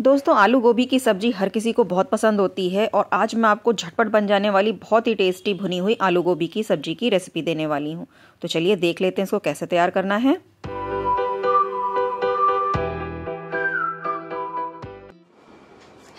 दोस्तों आलू गोभी की सब्जी हर किसी को बहुत पसंद होती है और आज मैं आपको झटपट बन जाने वाली बहुत ही टेस्टी भुनी हुई आलू गोभी की सब्जी की रेसिपी देने वाली हूँ तो चलिए देख लेते हैं इसको कैसे तैयार करना है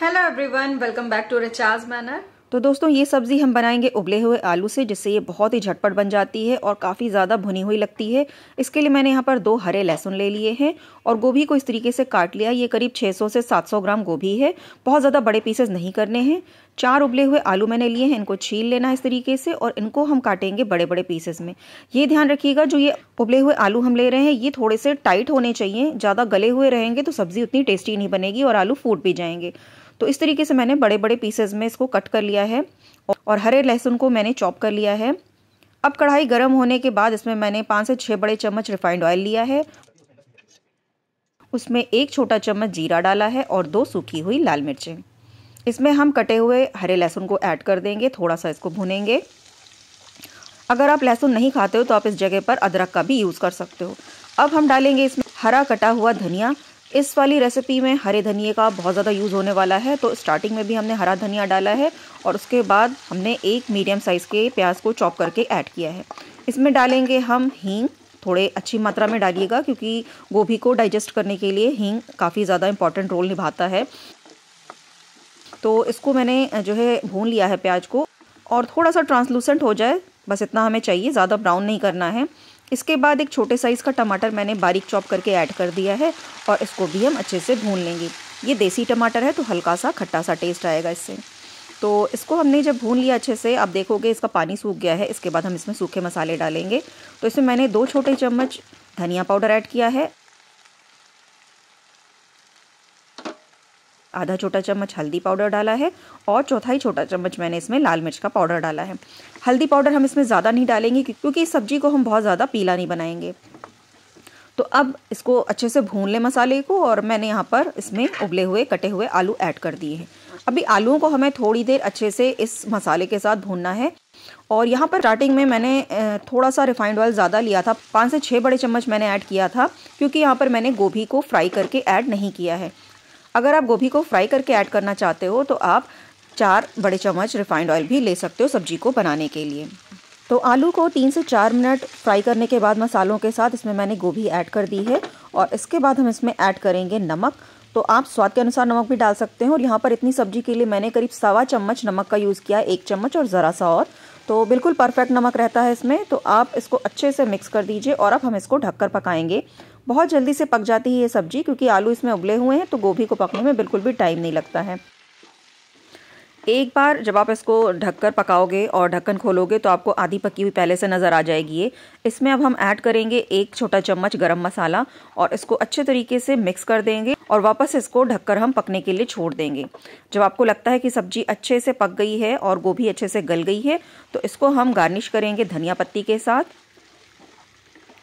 hello everyone welcome back to recharge manner तो दोस्तों ये सब्ज़ी हम बनाएंगे उबले हुए आलू से जिससे ये बहुत ही झटपट बन जाती है और काफ़ी ज़्यादा भुनी हुई लगती है इसके लिए मैंने यहाँ पर दो हरे लहसुन ले लिए हैं और गोभी को इस तरीके से काट लिया ये करीब 600 से 700 ग्राम गोभी है बहुत ज़्यादा बड़े पीसेस नहीं करने हैं चार उबले हुए आलू मैंने लिए हैं इनको छील लेना इस तरीके से और इनको हम काटेंगे बड़े बड़े पीसेस में ये ध्यान रखिएगा जो ये उबले हुए आलू हम ले रहे हैं ये थोड़े से टाइट होने चाहिए ज़्यादा गले हुए रहेंगे तो सब्ज़ी उतनी टेस्टी नहीं बनेगी और आलू फूट भी जाएंगे तो इस तरीके से मैंने बड़े बड़े पीसेज में इसको कट कर लिया है और हरे लहसुन को मैंने चॉप कर लिया है अब कढ़ाई गर्म होने के बाद इसमें मैंने पाँच से छः बड़े चम्मच रिफाइंड ऑयल लिया है उसमें एक छोटा चम्मच जीरा डाला है और दो सूखी हुई लाल मिर्चें इसमें हम कटे हुए हरे लहसुन को ऐड कर देंगे थोड़ा सा इसको भुनेंगे अगर आप लहसुन नहीं खाते हो तो आप इस जगह पर अदरक का भी यूज़ कर सकते हो अब हम डालेंगे इसमें हरा कटा हुआ धनिया इस वाली रेसिपी में हरे धनिए का बहुत ज़्यादा यूज़ होने वाला है तो स्टार्टिंग में भी हमने हरा धनिया डाला है और उसके बाद हमने एक मीडियम साइज़ के प्याज को चॉप करके ऐड किया है इसमें डालेंगे हम हींग थोड़े अच्छी मात्रा में डालिएगा क्योंकि गोभी को डाइजेस्ट करने के लिए हींग काफ़ी ज़्यादा इंपॉर्टेंट रोल निभाता है तो इसको मैंने जो है भून लिया है प्याज को और थोड़ा सा ट्रांसलूसेंट हो जाए बस इतना हमें चाहिए ज़्यादा ब्राउन नहीं करना है इसके बाद एक छोटे साइज़ का टमाटर मैंने बारीक चॉप करके ऐड कर दिया है और इसको भी हम अच्छे से भून लेंगे ये देसी टमाटर है तो हल्का सा खट्टा सा टेस्ट आएगा इससे तो इसको हमने जब भून लिया अच्छे से आप देखोगे इसका पानी सूख गया है इसके बाद हम इसमें सूखे मसाले डालेंगे तो इसमें मैंने दो छोटे चम्मच धनिया पाउडर ऐड किया है आधा छोटा चम्मच हल्दी पाउडर डाला है और चौथाई छोटा चम्मच मैंने इसमें लाल मिर्च का पाउडर डाला है हल्दी पाउडर हम इसमें ज़्यादा नहीं डालेंगे क्योंकि इस सब्ज़ी को हम बहुत ज़्यादा पीला नहीं बनाएंगे तो अब इसको अच्छे से भून लें मसाले को और मैंने यहाँ पर इसमें उबले हुए कटे हुए आलू ऐड कर दिए हैं अभी आलूओं को हमें थोड़ी देर अच्छे से इस मसाले के साथ भूनना है और यहाँ पर स्टार्टिंग में मैंने थोड़ा सा रिफाइंड ऑयल ज़्यादा लिया था पाँच से छः बड़े चम्मच मैंने ऐड किया था क्योंकि यहाँ पर मैंने गोभी को फ्राई करके ऐड नहीं किया है अगर आप गोभी को फ्राई करके ऐड करना चाहते हो तो आप चार बड़े चम्मच रिफाइंड ऑयल भी ले सकते हो सब्जी को बनाने के लिए तो आलू को तीन से चार मिनट फ्राई करने के बाद मसालों के साथ इसमें मैंने गोभी ऐड कर दी है और इसके बाद हम इसमें ऐड करेंगे नमक तो आप स्वाद के अनुसार नमक भी डाल सकते हैं और यहाँ पर इतनी सब्जी के लिए मैंने करीब सवा चम्मच नमक का यूज़ किया एक चम्मच और ज़रा सा और तो बिल्कुल परफेक्ट नमक रहता है इसमें तो आप इसको अच्छे से मिक्स कर दीजिए और अब हम इसको ढककर पकाएंगे बहुत जल्दी से पक जाती है ये सब्ज़ी क्योंकि आलू इसमें उबले हुए हैं तो गोभी को पकने में बिल्कुल भी टाइम नहीं लगता है एक बार जब आप इसको ढककर पकाओगे और ढक्कन खोलोगे तो आपको आधी पकी हुई पहले से नज़र आ जाएगी ये इसमें अब हम ऐड करेंगे एक छोटा चम्मच गरम मसाला और इसको अच्छे तरीके से मिक्स कर देंगे और वापस इसको ढककर हम पकने के लिए छोड़ देंगे जब आपको लगता है कि सब्जी अच्छे से पक गई है और गोभी अच्छे से गल गई है तो इसको हम गार्निश करेंगे धनिया पत्ती के साथ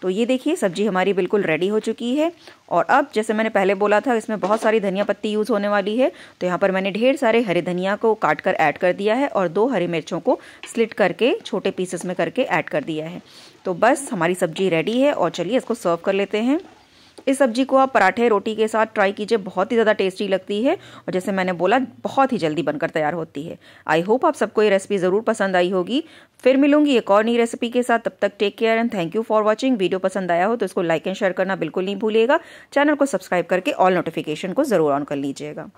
तो ये देखिए सब्जी हमारी बिल्कुल रेडी हो चुकी है और अब जैसे मैंने पहले बोला था इसमें बहुत सारी धनिया पत्ती यूज़ होने वाली है तो यहाँ पर मैंने ढेर सारे हरे धनिया को काट कर ऐड कर दिया है और दो हरी मिर्चों को स्लिट करके छोटे पीसेस में करके ऐड कर दिया है तो बस हमारी सब्जी रेडी है और चलिए इसको सर्व कर लेते हैं इस सब्जी को आप पराठे रोटी के साथ ट्राई कीजिए बहुत ही ज़्यादा टेस्टी लगती है और जैसे मैंने बोला बहुत ही जल्दी बनकर तैयार होती है आई होप आप सबको ये रेसिपी ज़रूर पसंद आई होगी फिर मिलूंगी एक और नई रेसिपी के साथ तब तक take care and thank you for watching video पसंद आया हो तो इसको लाइक एंड शेयर करना बिल्कुल नहीं भूलिएगा चैनल को सब्सक्राइब करके ऑल नोटिफिकेशन को ज़रूर ऑन कर लीजिएगा